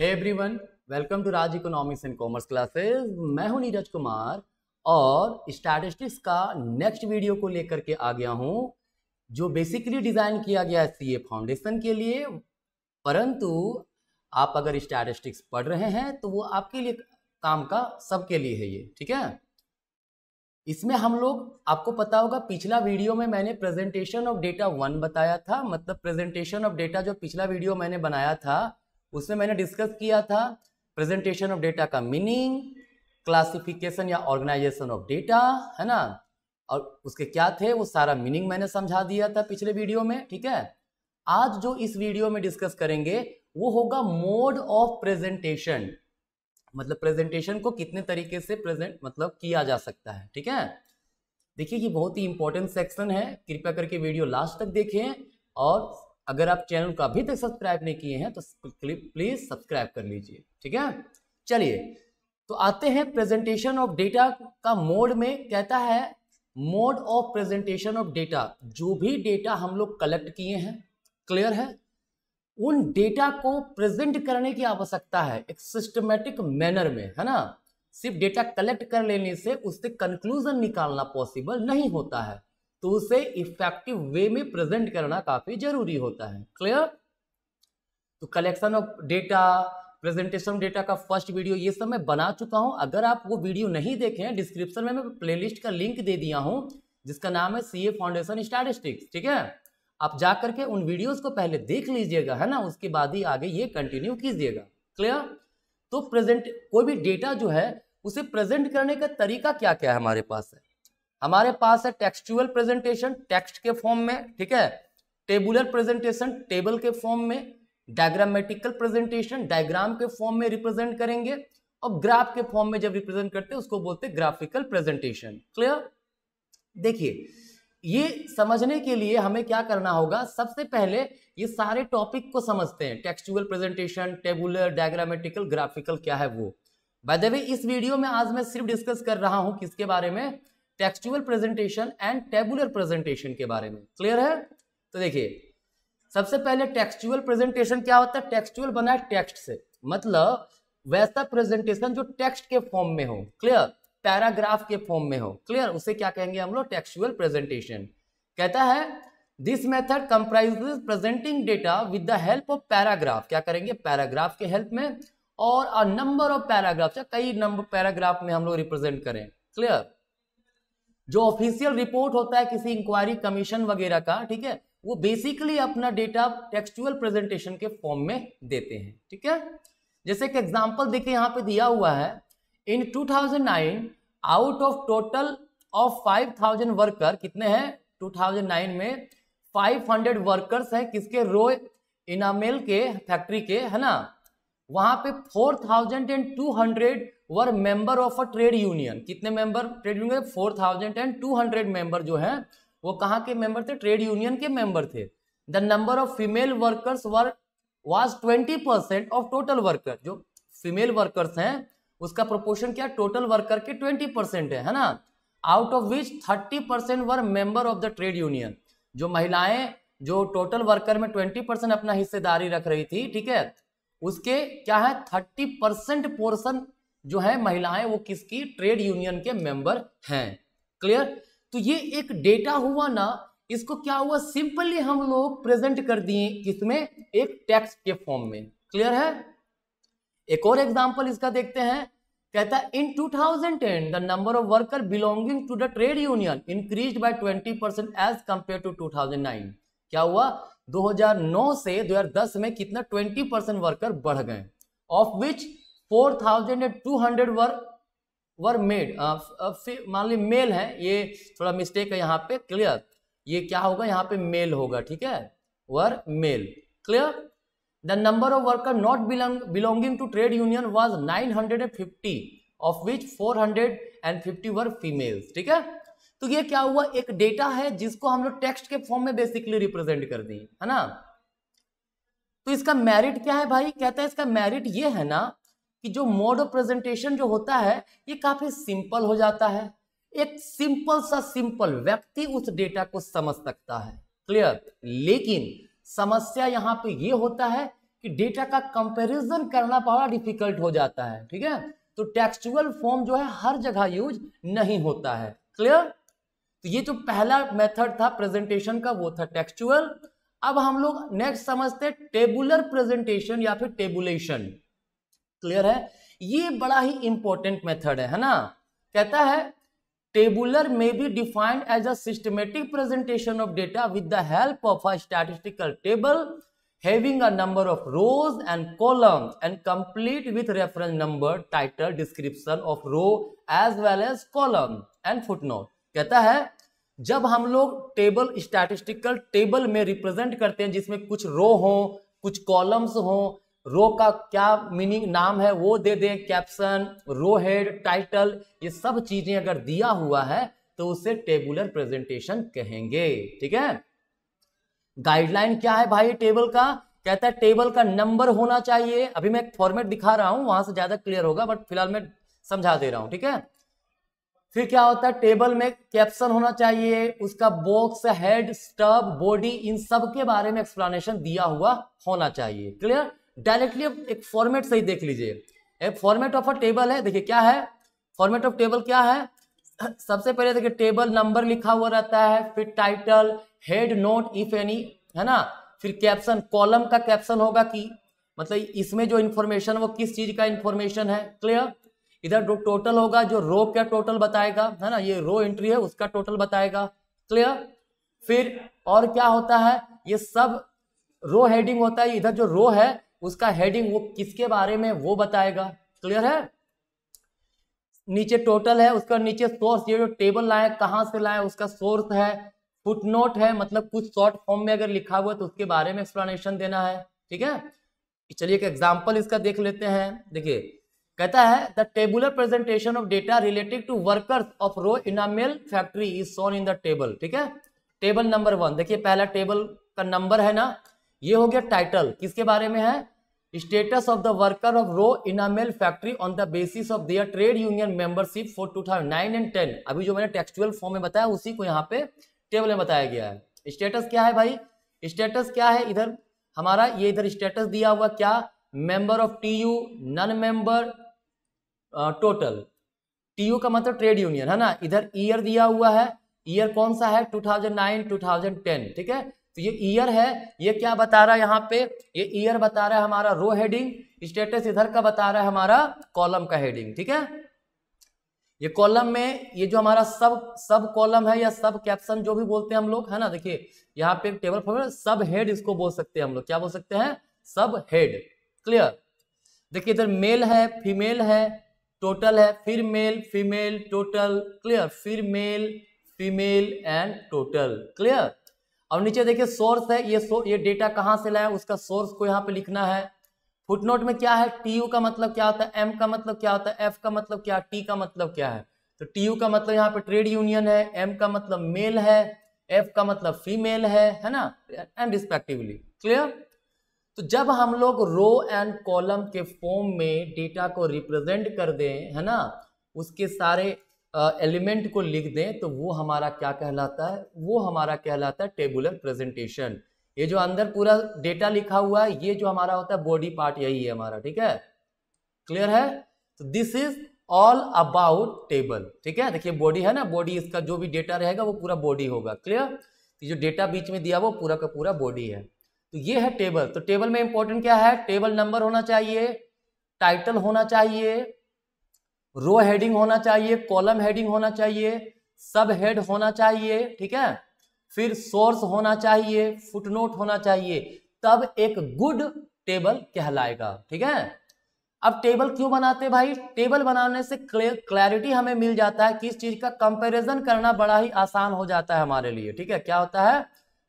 Hey everyone welcome to Raj economics and commerce classes मैं हूं नीरज कुमार और स्टैटिस्टिक्स का नेक्स्ट वीडियो को लेकर के आ गया हूं जो बेसिकली डिज़ाइन किया गया है सी फाउंडेशन के लिए परंतु आप अगर स्टैटिस्टिक्स पढ़ रहे हैं तो वो आपके लिए काम का सबके लिए है ये ठीक है इसमें हम लोग आपको पता होगा पिछला वीडियो में मैंने प्रेजेंटेशन ऑफ डेटा वन बताया था मतलब प्रेजेंटेशन ऑफ डेटा जो पिछला वीडियो मैंने बनाया था उसमें मैंने डिस्कस किया था प्रेजेंटेशन ऑफ डेटा का मीनिंग क्लासिफिकेशन या ऑर्गेनाइजेशन ऑफ डेटा है ना और उसके क्या थे वो सारा मीनिंग मैंने समझा दिया था पिछले वीडियो में ठीक है आज जो इस वीडियो में डिस्कस करेंगे वो होगा मोड ऑफ प्रेजेंटेशन मतलब प्रेजेंटेशन को कितने तरीके से प्रेजेंट मतलब किया जा सकता है ठीक है देखिए ये बहुत ही इंपॉर्टेंट सेक्शन है कृपया करके वीडियो लास्ट तक देखें और अगर आप चैनल को अभी तक सब्सक्राइब नहीं किए हैं तो प्लीज सब्सक्राइब कर लीजिए ठीक है चलिए तो आते हैं प्रेजेंटेशन ऑफ डेटा का मोड में कहता है mode of presentation of data जो भी डेटा हम लोग कलेक्ट किए हैं क्लियर है उन डेटा को प्रेजेंट करने की आवश्यकता है एक सिस्टमेटिक मैनर में है ना सिर्फ डेटा कलेक्ट कर लेने से उससे कंक्लूजन निकालना पॉसिबल नहीं होता है तो उसे इफेक्टिव वे में प्रेजेंट करना काफी जरूरी होता है क्लियर तो collection of data presentation data का फर्स्ट वीडियो ये सब मैं बना चुका हूं अगर आप वो वीडियो नहीं देखे हैं डिस्क्रिप्शन में मैं प्लेलिस्ट का लिंक दे दिया हूं जिसका नाम है सी ए फाउंडेशन स्टैटिस्टिक्स ठीक है आप जा करके उन वीडियोस को पहले देख लीजिएगा है ना उसके बाद ही आगे ये कंटिन्यू कीजिएगा क्लियर तो प्रेजेंट कोई भी डेटा जो है उसे प्रेजेंट करने का तरीका क्या क्या है हमारे पास है हमारे पास है टेक्सचुअल प्रेजेंटेशन टेक्स्ट के फॉर्म में ठीक है टेबुलर प्रेजेंटेशन टेबल के फॉर्म में डायग्रामेटिकल प्रेजेंटेशन डायग्राम के फॉर्म में रिप्रेजेंट करेंगे और ग्राफ के फॉर्म में जब रिप्रेजेंट करते हैं उसको बोलते हैं ग्राफिकल प्रेजेंटेशन क्लियर देखिए ये समझने के लिए हमें क्या करना होगा सबसे पहले ये सारे टॉपिक को समझते हैं textual presentation tabular diagrammatical graphical क्या है वो बाय द वे इस वीडियो में आज मैं सिर्फ डिस्कस कर रहा हूं किसके बारे में textual presentation and tabular presentation के बारे में क्लियर है तो देखिए सबसे पहले टेक्सचुअल प्रेजेंटेशन क्या होता है टेक्सचुअल बना है टेक्स्ट से मतलब वैसा प्रेजेंटेशन जो टेक्स्ट के फॉर्म में हो क्लियर पैराग्राफ के फॉर्म में हो क्लियर उसे क्या कहेंगे हम लोग टेक्सचुअल प्रेजेंटेशन कहता है this method comprise presenting data with the help of paragraph क्या करेंगे पैराग्राफ के हेल्प में और नंबर ऑफ पैराग्राफ कई नंबर पैराग्राफ में हम लोग रिप्रेजेंट करें क्लियर जो ऑफिशियल रिपोर्ट होता है किसी इंक्वायरी कमीशन वगैरह का ठीक है वो बेसिकली अपना डेटा टेक्सचुअल प्रेजेंटेशन के फॉर्म में देते हैं ठीक है जैसे कि एग्जांपल देखिए यहाँ पे दिया हुआ है in 2009 out of total of 5000 worker कितने हैं 2009 में 500 वर्कर्स हैं किसके रो इनामेल के फैक्ट्री के है ना वहां पे 4,200 were member of a trade union कितने member trade union hundred member जो है वो कहाँ के मेंबर थे ट्रेड यूनियन के मेंबर थे the number of female workers were was twenty percent of total worker जो फीमेल वर्कर्स हैं उसका प्रोपोर्शन क्या टोटल वर्कर के ट्वेंटी परसेंट है, ना out of which thirty percent were member of the trade union जो महिलाएं जो टोटल वर्कर में ट्वेंटी परसेंट अपना हिस्सेदारी रख रही थी ठीक है उसके क्या है थर्टी परसेंट पोर्सन जो है महिलाएं वो किसकी ट्रेड यूनियन के मेंबर हैं क्लियर तो ये एक डेटा हुआ ना इसको क्या हुआ सिंपली हम लोग प्रेजेंट कर दिए इसमें एक टैक्स के फॉर्म में क्लियर है एक और एग्जांपल इसका देखते हैं कहता है in 2010 the number of worker belonging to the trade union increase by 20 percent as compare to 2009 क्या हुआ 2009 से 2010 में कितना 20 परसेंट वर्कर बढ़ गए of which 4,200 were were made मान ली मेल है ये थोड़ा मिस्टेक है यहाँ पे क्लियर ये क्या होगा यहाँ पे मेल होगा ठीक है were male clear the number of worker not belonging to trade union was 950 of which 450 were females ठीक है तो ये क्या हुआ एक डेटा है जिसको हम लोग टेक्स्ट के फॉर्म में बेसिकली रिप्रेजेंट कर दिए है ना तो इसका मेरिट क्या है भाई कहता है इसका मेरिट ये है ना कि जो मोड ऑफ प्रेजेंटेशन जो होता है ये काफी सिंपल हो जाता है एक सिंपल सा सिंपल व्यक्ति उस डेटा को समझ सकता है क्लियर लेकिन समस्या यहाँ पे ये होता है कि डेटा का कंपैरिजन करना बड़ा डिफिकल्ट हो जाता है ठीक है तो टेक्सचुअल फॉर्म जो है हर जगह यूज नहीं होता है क्लियर तो ये जो पहला मेथड था प्रेजेंटेशन का वो था टेक्सचुअल अब हम लोग नेक्स्ट समझते हैं टेबुलर प्रेजेंटेशन या फिर टेबुलेशन क्लियर है ये बड़ा ही इंपॉर्टेंट मेथड है है ना कहता है tabular may be defined as a systematic presentation of data with the help of a statistical table having a number of rows and column and complete with reference number title description of row as well as column and footnote. कहता है जब हम लोग table statistical table में represent करते हैं जिसमें कुछ रो हो कुछ कॉलम्स हो रो का क्या मीनिंग नाम है वो दे दें कैप्शन रो हेड टाइटल ये सब चीजें अगर दिया हुआ है तो उसे टेबुलर प्रेजेंटेशन कहेंगे ठीक है गाइडलाइन क्या है भाई टेबल का कहता है टेबल का नंबर होना चाहिए अभी मैं एक फॉर्मेट दिखा रहा हूं वहां से ज्यादा क्लियर होगा बट फिलहाल मैं समझा दे रहा हूं ठीक है फिर क्या होता है टेबल में कैप्शन होना चाहिए उसका बॉक्स हेड स्टब बॉडी इन सब के बारे में एक्सप्लेनेशन दिया हुआ होना चाहिए क्लियर डायरेक्टली अब एक फॉर्मेट से ही देख लीजिए एक फॉर्मेट ऑफ अ टेबल है देखिए क्या है फॉर्मेट ऑफ टेबल क्या है सबसे पहले देखिए टेबल नंबर लिखा हुआ रहता है फिर title head note if any है ना फिर कैप्शन कॉलम का कैप्शन होगा कि मतलब इसमें जो इन्फॉर्मेशन वो किस चीज का इन्फॉर्मेशन है क्लियर इधर जो टोटल होगा जो रो का टोटल बताएगा है ना ये रो एंट्री है उसका टोटल बताएगा क्लियर फिर और क्या होता है ये सब रो हेडिंग होता है इधर जो रो है उसका हेडिंग वो किसके बारे में वो बताएगा क्लियर है नीचे टोटल है उसका नीचे सोर्स ये जो टेबल लाए कहाँ से लाए उसका सोर्स है फुट नोट है मतलब कुछ शॉर्ट फॉर्म में अगर लिखा हुआ है तो उसके बारे में एक्सप्लेनेशन देना है ठीक है चलिए एक एग्जाम्पल इसका देख लेते हैं देखिए कहता है the tabular presentation of data related to workers of row enamel factory is shown in the table ठीक है टेबल नंबर वन देखिए पहला टेबल का नंबर है ना ये हो गया टाइटल किसके बारे में है status of the worker of row enamel factory on the basis of their trade union membership for 2009 and ten अभी जो मैंने टेक्सचुअल फॉर्म में बताया उसी को यहाँ पे टेबल में बताया गया है स्टेटस क्या है भाई स्टेटस क्या है इधर हमारा ये इधर स्टेटस दिया हुआ क्या member of T U non member total T O का मतलब ट्रेड यूनियन है ना इधर ईयर दिया हुआ है ईयर कौन सा है 2009 2010 ठीक है तो ये ईयर है ये क्या बता रहा है यहाँ पे ये ईयर बता रहा है हमारा रो हेडिंग स्टेटस इधर का बता रहा है हमारा कॉलम का हेडिंग ठीक है ये कॉलम में ये जो हमारा सब सब कॉलम है या सब कैप्शन जो भी बोलते हैं हम लोग है ना देखिए यहाँ पे टेबल फॉर्मेट सब हेड इसको बोल सकते हैं हम लोग क्या बोल सकते हैं सब हेड क्लियर देखिए इधर मेल है फीमेल है टोटल है फिर मेल फीमेल टोटल क्लियर फिर male female and total clear अब नीचे देखिए सोर्स है ये ये डेटा कहाँ से लाया उसका सोर्स को यहाँ पे लिखना है फुटनोट में क्या है टी यू का मतलब क्या होता है एम का मतलब क्या होता है एफ का मतलब क्या टी का मतलब क्या है तो टी यू का मतलब यहाँ पे ट्रेड यूनियन है एम का मतलब मेल है एफ का मतलब फीमेल है है ना एंड रिस्पेक्टिवली क्लियर तो जब हम लोग रो एंड कॉलम के फॉर्म में डेटा को रिप्रेजेंट कर दें है ना उसके सारे एलिमेंट को लिख दें तो वो हमारा क्या कहलाता है वो हमारा कहलाता है टेबुलर प्रेजेंटेशन ये जो अंदर पूरा डेटा लिखा हुआ है ये जो हमारा होता है बॉडी पार्ट यही है हमारा ठीक है क्लियर है तो this is all about table ठीक है देखिए बॉडी है ना बॉडी इसका जो भी डेटा रहेगा वो पूरा बॉडी होगा क्लियर जो डेटा बीच में दिया वो पूरा का पूरा बॉडी है तो ये है टेबल तो टेबल में इंपॉर्टेंट क्या है टेबल नंबर होना चाहिए टाइटल होना चाहिए रो हेडिंग होना चाहिए कॉलम हेडिंग होना चाहिए सब हेड होना चाहिए ठीक है फिर सोर्स होना चाहिए फुटनोट होना चाहिए तब एक गुड टेबल कहलाएगा ठीक है अब टेबल क्यों बनाते भाई टेबल बनाने से क्लैरिटी हमें मिल जाता है किस चीज का कंपैरिजन करना बड़ा ही आसान हो जाता है हमारे लिए ठीक है क्या होता है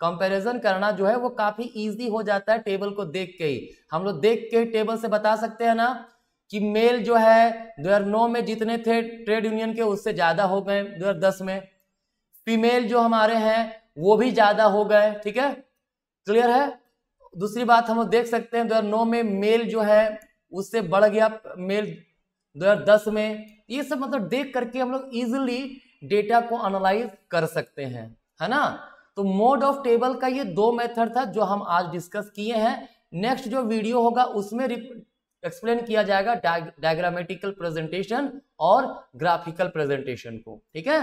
कंपैरिजन करना जो है वो काफी इजी हो जाता है टेबल को देख के ही हम लोग देख के टेबल से बता सकते हैं ना कि मेल जो है 2009 में जितने थे ट्रेड यूनियन के उससे ज़्यादा हो गए 2010 में फीमेल जो हमारे हैं वो भी ज़्यादा हो गए ठीक है क्लियर है दूसरी बात हम लोग देख सकते हैं नौ में मेल जो है उससे बढ़ गया मेल दस में ये सब मतलब देख करके हम लोग इजिली डेटा को एनालाइज कर सकते हैं है ना तो मोड ऑफ टेबल का ये दो मेथड था जो हम आज डिस्कस किए हैं नेक्स्ट जो वीडियो होगा उसमें एक्सप्लेन किया जाएगा डायग्रामेटिकल प्रेजेंटेशन और ग्राफिकल प्रेजेंटेशन को ठीक है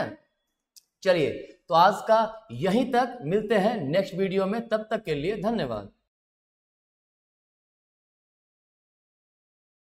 चलिए तो आज का यहीं तक मिलते हैं नेक्स्ट वीडियो में तब तक के लिए धन्यवाद